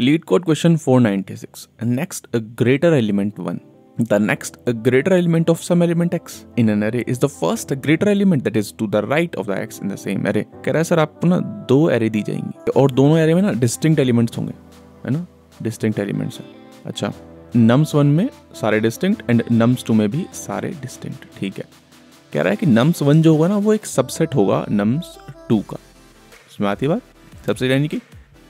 lead LeetCode question 496 next a greater element 1 the next a greater element of some element x in an array is the first greater element element is to the right of the the x in the same array कह रहा है sir आपको ना दो array दी जाएंगी और दोनों array में ना डिस्टिंक्ट एलिमेंट्स होंगे है ना डिस्टिंक्ट एलिमेंट्स है अच्छा नम्स वन में सारे डिस्टिंक्ट एंड नम्स टू में भी सारे डिस्टिंक्ट ठीक है कह रहा है कि नम्स वन जो होगा ना वो एक सबसेट होगा नम्स टू का समझ आती बात सबसेट यानी कि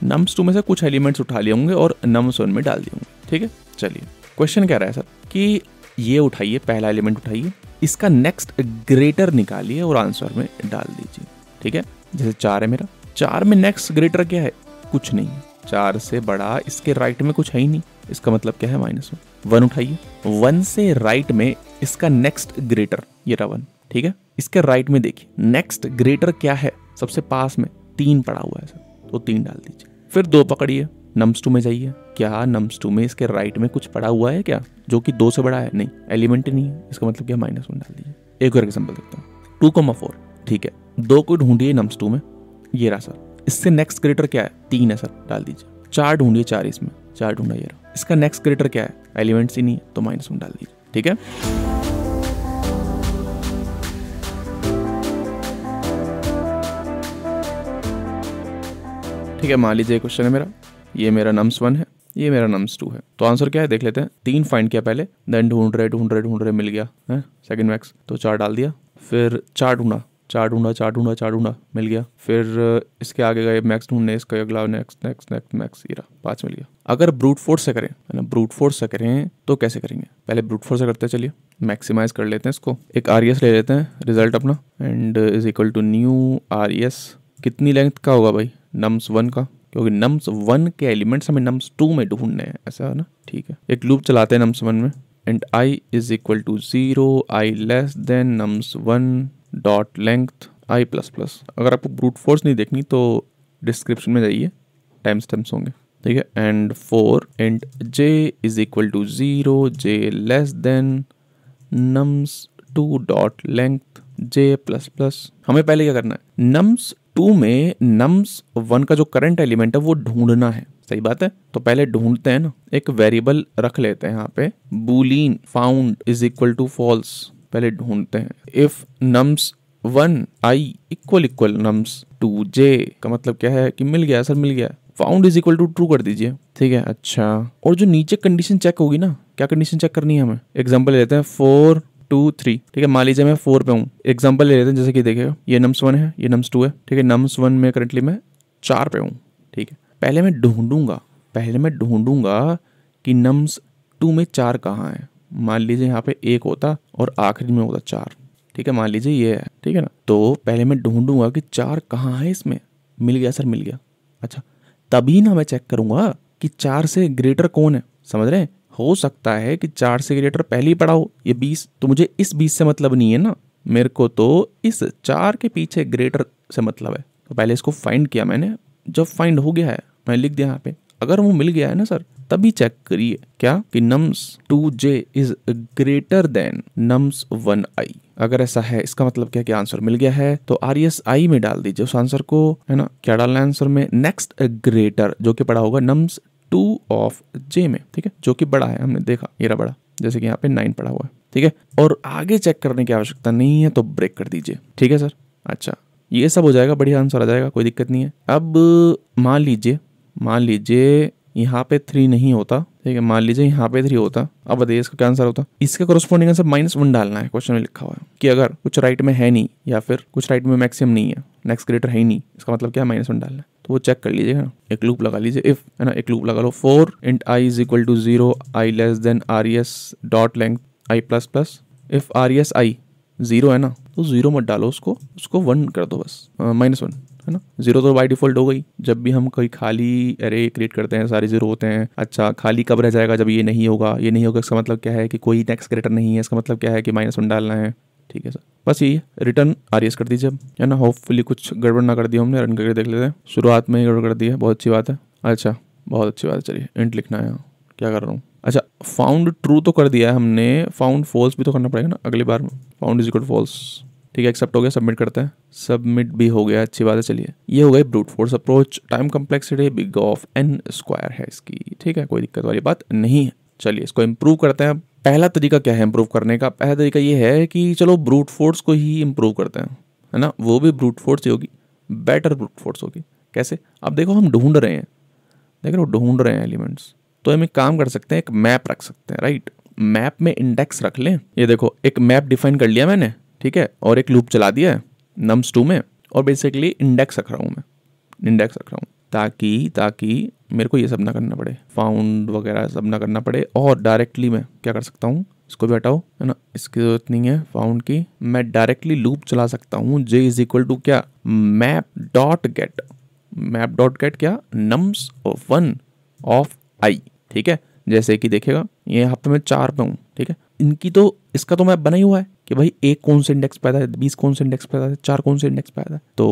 नम्स टू में से कुछ एलिमेंट्स उठा लिए होंगे और नम्स वन में डाल दिए होंगे ठीक है चलिए क्वेश्चन क्या रहा है सर कि ये उठाइए पहला एलिमेंट उठाइए इसका नेक्स्ट ग्रेटर निकालिए और आंसर में डाल दीजिए ठीक है जैसे चार है मेरा चार में नेक्स्ट ग्रेटर क्या है कुछ नहीं है चार से बड़ा इसके राइट में कुछ है ही नहीं इसका मतलब क्या है माइनस वन वन उठाइए वन से राइट में इसका नेक्स्ट ग्रेटर ये रहा वन ठीक है इसके राइट में देखिए नेक्स्ट ग्रेटर क्या है सबसे पास में तीन पड़ा हुआ है सर तो तीन डाल दीजिए फिर दो पकड़िए नम्स टू में जाइए क्या नम्स टू में इसके राइट में कुछ पड़ा हुआ है क्या जो कि दो से बड़ा है नहीं एलिमेंट नहीं है इसका मतलब क्या माइनस वन डाल दीजिए एक और एग्जाम्पल देखता हूँ टू कोमा फोर ठीक है दो को ढूंढिए नम्स टू में ये रहा सर इससे नेक्स्ट ग्रेटर क्या है तीन है सर डाल दीजिए चार ढूंढिए चार इसमें चार ढूंढा ये रहा इसका नेक्स्ट ग्रेटर क्या है एलिमेंट्स ही नहीं है तो माइनस वन डाल दीजिए ठीक है ठीक है मान लीजिए क्वेश्चन है मेरा ये मेरा नम्स वन है ये मेरा नम्स टू है तो आंसर क्या है देख लेते हैं तीन फाइंड किया पहले देन ढूंढ रहे ढूंढ रहे ढूंढ रहे मिल गया है सेकंड मैक्स तो चार डाल दिया फिर चार ढूंढा चार ढूंढा चार ढूंढा चार ढूंढा मिल गया फिर इसके आगे गए मैक्स ढूंढने इसका अगला नेक्स्ट नेक्स्ट नेक्स्ट मैक्स ये पाँच मिल गया अगर ब्रूट फोर्स से करें है ना ब्रूट फोर्स से करें तो कैसे करेंगे पहले ब्रूट फोर्स से करते हैं चलिए मैक्सिमाइज कर लेते हैं इसको एक आर e ले लेते हैं रिजल्ट अपना and is equal to new R कितनी लेंथ का होगा भाई नम्स वन का क्योंकि नम्स वन के एलिमेंट्स हमें नम्स टू में ढूंढने हैं ऐसा है ना ठीक है एक लूप चलाते हैं नम्स वन में and I is equal to zero I less than nums one dot length I plus plus अगर आपको ब्रूट फोर्स नहीं देखनी तो डिस्क्रिप्शन में जाइए टाइम स्टेम्स होंगे ठीक है and for and J is equal to zero J less than nums two dot length J plus plus हमें पहले क्या करना है नम्स टू में नम्स वन का जो करंट एलिमेंट है वो ढूंढना है सही बात है तो पहले ढूंढते हैं ना एक वेरिएबल रख लेते हैं यहाँ पे boolean found is equal to false पहले ढूंढते हैं if nums one I equal equal nums two J का मतलब क्या है कि मिल गया सर मिल गया found is equal to true कर दीजिए ठीक है अच्छा और जो नीचे कंडीशन चेक होगी ना क्या कंडीशन चेक करनी है हमें एग्जाम्पल लेते हैं फोर टू थ्री ठीक है मान लीजिए मैं फोर पे हूँ एग्जाम्पल ले लेते हैं जैसे कि देखिएगा ये नम्स वन है ये नम्स टू है ठीक है नम्स वन में करंटली मैं चार पे हूँ ठीक है पहले मैं ढूंढूंगा पहले मैं ढूंढूंगा कि नम्स टू में चार कहाँ है मान लीजिए यहाँ पे एक होता और आखिरी में होता चार ठीक है मान लीजिए ये है ठीक है ना तो पहले मैं ढूंढूंगा कि चार कहाँ है इसमें मिल गया सर मिल गया अच्छा तभी ना मैं चेक करूंगा कि चार से ग्रेटर कौन है समझ रहे हैं हो सकता है कि चार से ग्रेटर पहले ही पड़ा हो ये बीस तो मुझे इस बीस से मतलब नहीं है ना मेरे को तो इस चार के पीछे ग्रेटर से मतलब है तो पहले इसको फाइंड किया मैंने जब फाइंड हो गया है मैंने लिख दिया यहाँ पे अगर वो मिल गया है ना सर तभी चेक करिए क्या कि nums two J is greater than nums one I अगर ऐसा है इसका मतलब क्या कि आंसर मिल गया है तो आर एस आई में डाल दीजिए उस आंसर को है ना क्या डालना है आंसर में नेक्स्ट ग्रेटर जो कि पढ़ा होगा नम्स टू ऑफ जे में ठीक है जो कि बड़ा है हमने देखा ये रहा बड़ा जैसे कि यहाँ पे नाइन पड़ा हुआ है ठीक है और आगे चेक करने की आवश्यकता नहीं है तो ब्रेक कर दीजिए ठीक है सर अच्छा ये सब हो जाएगा बढ़िया आंसर आ जाएगा कोई दिक्कत नहीं है अब मान लीजिए मान लीजिए यहाँ पे थ्री नहीं होता ठीक है मान लीजिए यहाँ पे थ्री होता अब बताइए इसका क्या आंसर होता इसका कॉरस्पॉन्डिंग आंसर माइनस वन डालना है क्वेश्चन में लिखा हुआ है कि अगर कुछ राइट में है नहीं या फिर कुछ राइट में मैक्सिमम नहीं है नेक्स्ट ग्रेटर है ही नहीं इसका मतलब क्या है माइनस वन डालना है तो वो चेक कर लीजिएगा एक लूप लगा लीजिए इफ है ना एक लूप लगा लो for int I is equal to zero I less than R S dot length I plus plus if R S I zero है ना तो जीरो मत डालो उसको उसको वन कर दो बस माइनस वन है ना जीरो तो बाई डिफॉल्ट हो गई जब भी हम कोई खाली एरे क्रिएट करते हैं सारे जीरो होते हैं अच्छा खाली कब रह जाएगा जब ये नहीं होगा ये नहीं होगा इसका मतलब क्या है कि कोई नेक्स्ट क्रिएटर नहीं है इसका मतलब क्या है कि माइनस वन डालना है ठीक है सर बस ये रिटर्न आर कर दीजिए है ना होपफुली कुछ गड़बड़ ना कर दिया हमने रन करके देख लेते हैं शुरुआत में ही गड़बड़ कर दी है बहुत अच्छी बात है अच्छा बहुत अच्छी बात है चलिए इंट लिखना है क्या कर रहा हूँ अच्छा फाउंड ट्रू तो कर दिया है हमने फाउंड फॉल्स भी तो करना पड़ेगा ना अगली बार फाउंड इज इक्वल फॉल्स ठीक है एक्सेप्ट हो गया सबमिट करते हैं सबमिट भी हो गया अच्छी बात है चलिए ये हो गई brute force approach time complexity big of N square है इसकी ठीक है कोई दिक्कत वाली बात नहीं है चलिए इसको इम्प्रूव करते हैं पहला तरीका क्या है इम्प्रूव करने का पहला तरीका ये है कि चलो ब्रूट फोर्स को ही इम्प्रूव करते हैं है ना वो भी ब्रूट फोर्स ही होगी बेटर ब्रूट फोर्स होगी कैसे अब देखो हम ढूंढ रहे हैं देख रहे हो ढूंढ रहे हैं एलिमेंट्स तो हम एक काम कर सकते हैं एक मैप रख सकते हैं राइट मैप में इंडेक्स रख लें ये देखो एक मैप डिफाइन कर लिया मैंने ठीक है और एक लूप चला दिया है नम्स टू में और बेसिकली इंडेक्स रख रहा हूँ मैं इंडेक्स रख रहा हूँ ताकि ताकि मेरे को ये सब ना करना पड़े फाउंड वगैरह सब ना करना पड़े और डायरेक्टली मैं क्या कर सकता हूँ इसको भी हटाओ है ना इसकी जरूरत नहीं है फाउंड की मैं डायरेक्टली लूप चला सकता हूँ जे इज इक्वल टू क्या map dot get map dot get क्या nums of one of I ठीक है जैसे कि देखेगा ये यहाँ पे मैं चार पे हूँ ठीक है इनकी तो इसका तो मैप बना ही हुआ है कि भाई एक कौन सा इंडेक्स पैदा है बीस कौन सा इंडेक्स पैदा है चार कौन सा इंडेक्स पैदा है तो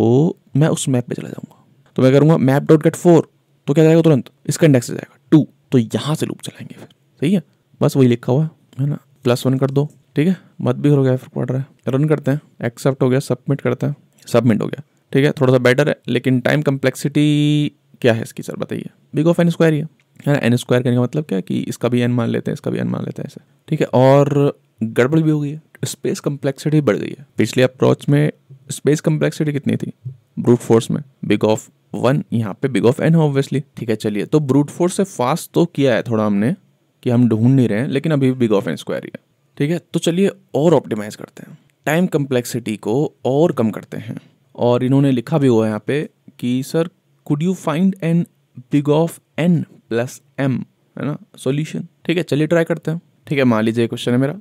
मैं उस मैप पे चला जाऊंगा तो मैं करूँगा मैप डॉट गेट फोर तो क्या जाएगा तुरंत इसका इंडेक्स जाएगा टू तो यहाँ से लूप चलाएंगे फिर सही है बस वही लिखा हुआ है ना प्लस वन कर दो ठीक है मत भी गया फिर पड़ रहा है रन करते हैं एक्सेप्ट हो गया सबमिट करते हैं सबमिट हो गया ठीक है थोड़ा सा बेटर है लेकिन टाइम कम्प्लेक्सिटी क्या है इसकी सर बताइए बिग ऑफ एन स्क्वायर ये है है ना एन स्क्वायर करने का मतलब क्या कि इसका भी एन मान लेते हैं इसका भी एन मान लेते हैं ऐसे ठीक है और गड़बड़ भी हो गई है स्पेस कम्प्लेक्सिटी बढ़ गई है पिछले अप्रोच में स्पेस कम्प्लेक्सिटी कितनी थी ब्रूट फोर्स में बिग ऑफ वन यहाँ पे बिग ऑफ एन है ऑब्वियसली ठीक है चलिए तो ब्रूट फोर्स से फास्ट तो किया है थोड़ा हमने कि हम ढूंढ नहीं रहे हैं लेकिन अभी भी बिग ऑफ एन स्क्वायर ही है ठीक है तो चलिए और ऑप्टिमाइज करते हैं टाइम कम्प्लेक्सिटी को और कम करते हैं और इन्होंने लिखा भी हुआ है यहाँ पे कि sir could you find an big of N plus M है ना सोल्यूशन ठीक है चलिए ट्राई करते हैं ठीक है मान लीजिए क्वेश्चन है मेरा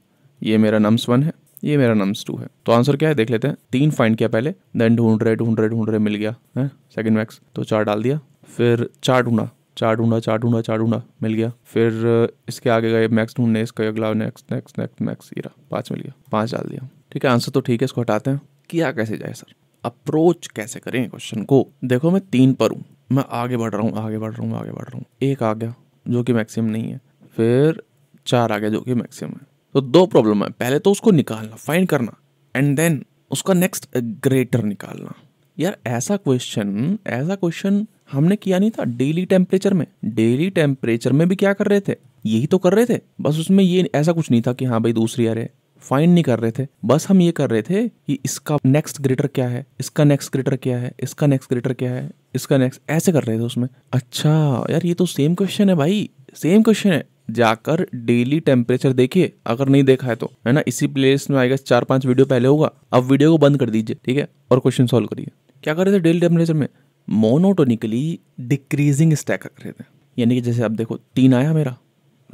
ये मेरा नम्स वन है ये मेरा नम्स टू है तो आंसर क्या है देख लेते हैं तीन फाइंड किया पहले देन ढूंढ रहे ढूंढ रहे ढूंढ रहे मिल गया है सेकंड मैक्स तो चार डाल दिया फिर चार ढूंढा चार ढूंढा चार ढूंढा चार ढूंढा मिल गया फिर इसके आगे गए मैक्स ढूंढने इसका अगला नेक्स्ट नेक्स्ट नेक्स्ट मैक्स ये पाँच मिल गया पाँच डाल दिया ठीक है आंसर तो ठीक है इसको हटाते हैं किया कैसे जाए सर अप्रोच कैसे करें क्वेश्चन को देखो मैं तीन पर हूँ मैं आगे बढ़ रहा हूँ आगे बढ़ रहा हूँ आगे बढ़ रहा हूँ एक आ गया जो कि मैक्सिमम नहीं है फिर चार आ गया जो कि मैक्सिमम है तो दो प्रॉब्लम है पहले तो उसको निकालना फाइंड करना एंड देन उसका नेक्स्ट ग्रेटर निकालना यार ऐसा क्वेश्चन ऐसा क्वेश्चन हमने किया नहीं था डेली टेम्परेचर में डेली टेम्परेचर में भी क्या कर रहे थे यही तो कर रहे थे बस उसमें ये ऐसा कुछ नहीं था कि हाँ भाई दूसरी अरे फाइंड नहीं कर रहे थे बस हम ये कर रहे थे कि इसका नेक्स्ट ग्रेटर क्या है इसका नेक्स्ट ग्रेटर क्या है इसका नेक्स्ट ग्रेटर क्या है इसका नेक्स्ट ऐसे कर रहे थे उसमें अच्छा यार ये तो सेम क्वेश्चन है भाई सेम क्वेश्चन है जाकर डेली टेम्परेचर देखिए अगर नहीं देखा है तो है ना इसी प्लेस में आएगा चार पांच वीडियो पहले होगा अब वीडियो को बंद कर दीजिए ठीक है और क्वेश्चन सॉल्व करिए क्या कर रहे थे डेली टेम्परेचर में मोनोटोनिकली डिक्रीजिंग स्टैक कर रहे थे यानी कि जैसे आप देखो तीन आया मेरा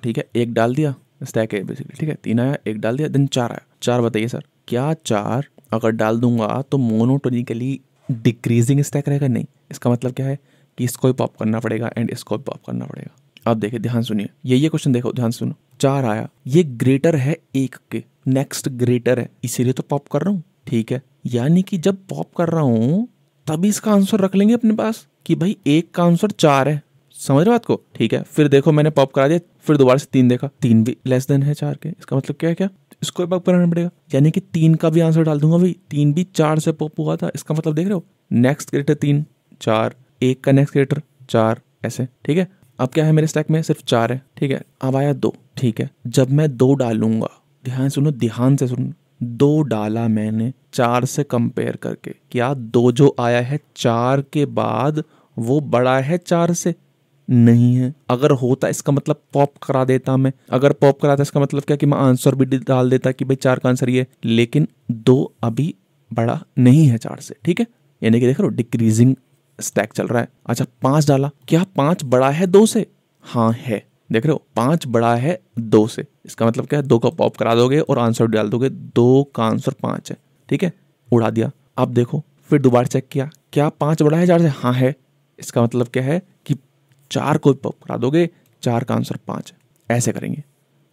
ठीक है एक डाल दिया स्टैक है बेसिकली ठीक है तीन आया एक डाल दिया देन चार आया चार बताइए सर क्या चार अगर डाल दूंगा तो मोनोटोनिकली डिक्रीजिंग स्टैक रहेगा नहीं इसका मतलब क्या है कि इसको भी पॉप करना पड़ेगा एंड इसको भी पॉप करना पड़ेगा आप देखिए ध्यान सुनिए ये ये क्वेश्चन देखो ध्यान सुनो चार आया ये ग्रेटर है एक के नेक्स्ट ग्रेटर है इसीलिए तो पॉप कर रहा हूँ ठीक है यानी कि जब पॉप कर रहा हूँ तभी इसका आंसर रख लेंगे अपने पास कि भाई एक का आंसर चार है समझ रहे बात को ठीक है फिर देखो मैंने पॉप करा दिया फिर दोबारा से तीन देखा तीन भी लेस देन है चार के इसका मतलब क्या है क्या इसको पॉप कराना पड़ेगा यानी कि तीन का भी आंसर डाल दूंगा भाई तीन भी चार से पॉप हुआ था इसका मतलब देख रहे हो नेक्स्ट ग्रेटर तीन चार एक का नेक्स्ट ग्रेटर चार ऐसे ठीक है अब क्या है मेरे स्टैक में सिर्फ चार है ठीक है अब आया दो ठीक है जब मैं दो डालूंगा ध्यान सुनो ध्यान से सुनो दो डाला मैंने चार से कंपेयर करके क्या दो जो आया है चार के बाद वो बड़ा है चार से नहीं है अगर होता इसका मतलब पॉप करा देता मैं अगर पॉप कराता इसका मतलब क्या कि मैं आंसर भी डाल देता कि भाई चार का आंसर ये लेकिन दो अभी बड़ा नहीं है चार से ठीक है यानी कि देख रहे हो डिक्रीजिंग स्टैक चल रहा है अच्छा पांच डाला क्या पांच बड़ा है दो से हाँ है देख रहे हो पांच बड़ा है दो से इसका मतलब क्या है दो का पॉप करा दोगे और आंसर डाल दोगे दो का आंसर पांच है ठीक है उड़ा दिया अब देखो फिर दोबारा चेक किया क्या पांच बड़ा है चार से हाँ है इसका मतलब क्या है कि चार को पॉप करा दोगे चार का आंसर पांच है ऐसे करेंगे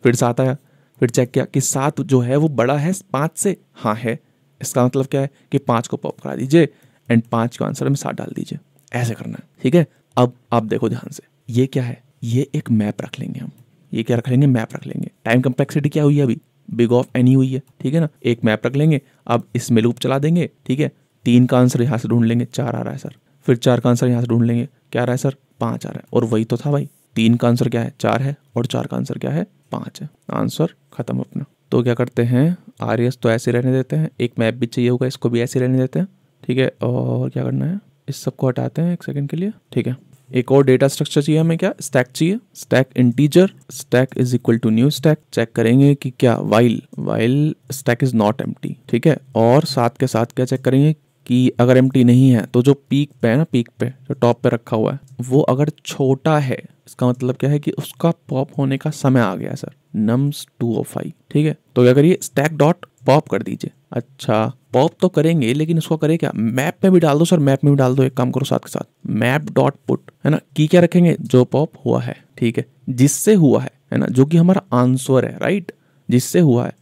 फिर सात आया फिर चेक किया कि सात जो है वो बड़ा है पांच से हाँ है इसका मतलब क्या है कि पांच को पॉप करा दीजिए एंड पांच का आंसर हमें सात डाल दीजिए ऐसे करना है ठीक है अब आप देखो ध्यान से ये क्या है ये एक मैप रख लेंगे हम ये क्या रख लेंगे मैप रख लेंगे टाइम कम्प्लेक्सिटी क्या हुई है अभी बिग ऑफ एनी हुई है ठीक है ना एक मैप रख लेंगे अब इसमें लूप चला देंगे ठीक है तीन का आंसर यहाँ से ढूंढ लेंगे चार आ रहा है सर फिर चार का आंसर यहाँ से ढूंढ लेंगे क्या आ रहा है सर पाँच आ रहा है और वही तो था भाई तीन का आंसर क्या है चार है और चार का आंसर क्या है पाँच है आंसर खत्म अपना तो क्या करते हैं आर तो ऐसे रहने देते हैं एक मैप भी चाहिए होगा इसको भी ऐसे रहने देते हैं ठीक है और क्या करना है इस सबको हटाते हैं एक सेकंड के लिए ठीक है एक और डेटा स्ट्रक्चर चाहिए हमें क्या स्टैक चाहिए stack integer stack is equal to new stack check करेंगे कि क्या while while stack is not एम ठीक है और साथ के साथ क्या चेक करेंगे कि अगर एम नहीं है तो जो पीक पे है ना पीक पे जो टॉप पे रखा हुआ है वो अगर छोटा है इसका मतलब क्या है कि उसका पॉप होने का समय आ गया है sir nums two O five ठीक है तो क्या करिए स्टैक डॉट पॉप कर दीजिए अच्छा पॉप तो करेंगे लेकिन इसको करें क्या मैप में भी डाल दो सर मैप में भी डाल दो एक काम करो साथ के साथ मैप डॉट पुट है ना की क्या रखेंगे जो पॉप हुआ है ठीक है जिससे हुआ है है ना जो कि हमारा आंसर है राइट जिससे हुआ है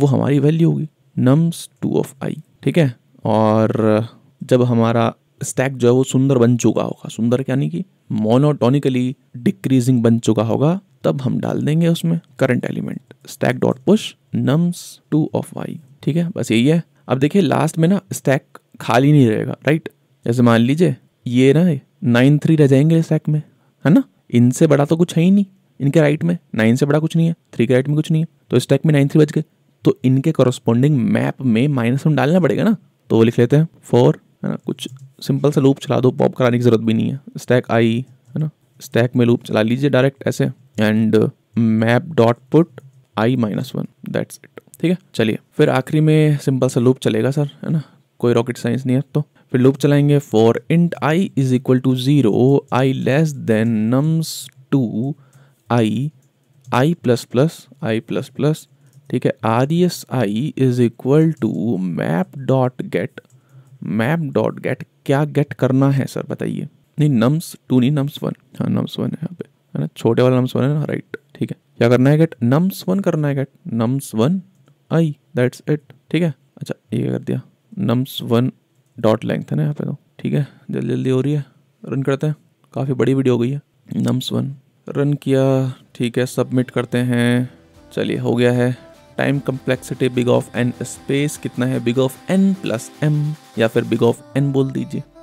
वो हमारी वैल्यू होगी नम्स टू ऑफ आई ठीक है और जब हमारा स्टैक जो है वो सुंदर बन चुका होगा सुंदर यानी कि मोनोटोनिकली डिक्रीजिंग बन चुका होगा तब हम डाल देंगे उसमें current element stack dot push nums two of Y ठीक है बस यही है अब देखिए लास्ट में ना स्टैक खाली नहीं रहेगा राइट जैसे मान लीजिए ये ना नाइन थ्री रह जाएंगे स्टैक में है ना इनसे बड़ा तो कुछ है ही नहीं इनके राइट में नाइन से बड़ा कुछ नहीं है थ्री के राइट में कुछ नहीं है तो स्टैक में नाइन थ्री बच गए तो इनके कॉरस्पॉन्डिंग मैप में माइनस वन डालना पड़ेगा ना तो वो लिख लेते हैं फोर है ना कुछ सिंपल सा लूप चला दो पॉप कराने की जरूरत भी नहीं है स्टैक आई है ना स्टैक में लूप चला लीजिए डायरेक्ट ऐसे and map dot put I minus one that's it ठीक है चलिए फिर आखिरी में सिंपल सा लूप चलेगा सर है ना कोई रॉकेट साइंस नहीं है तो फिर लूप चलाएंगे for int I is equal to zero I less than nums two I I plus plus I plus plus ठीक है R S I is equal to map dot get map dot get क्या get करना है sir बताइए नहीं nums two नहीं nums one हाँ nums one है यहाँ पे है ना छोटे वाला नम्स वन है ना राइट क्या करना है गेट नम्स वन करना है get nums one I that's it ठीक है अच्छा ये कर दिया नम्स वन डॉट लेंथ है ना यहाँ पे तो ठीक है जल्दी जल्दी हो रही है रन करते हैं काफ़ी बड़ी वीडियो हो गई है नम्स वन रन किया ठीक है सबमिट करते हैं चलिए हो गया है time complexity big of N space कितना है big of N plus M या फिर बिग ऑफ एन बोल दीजिए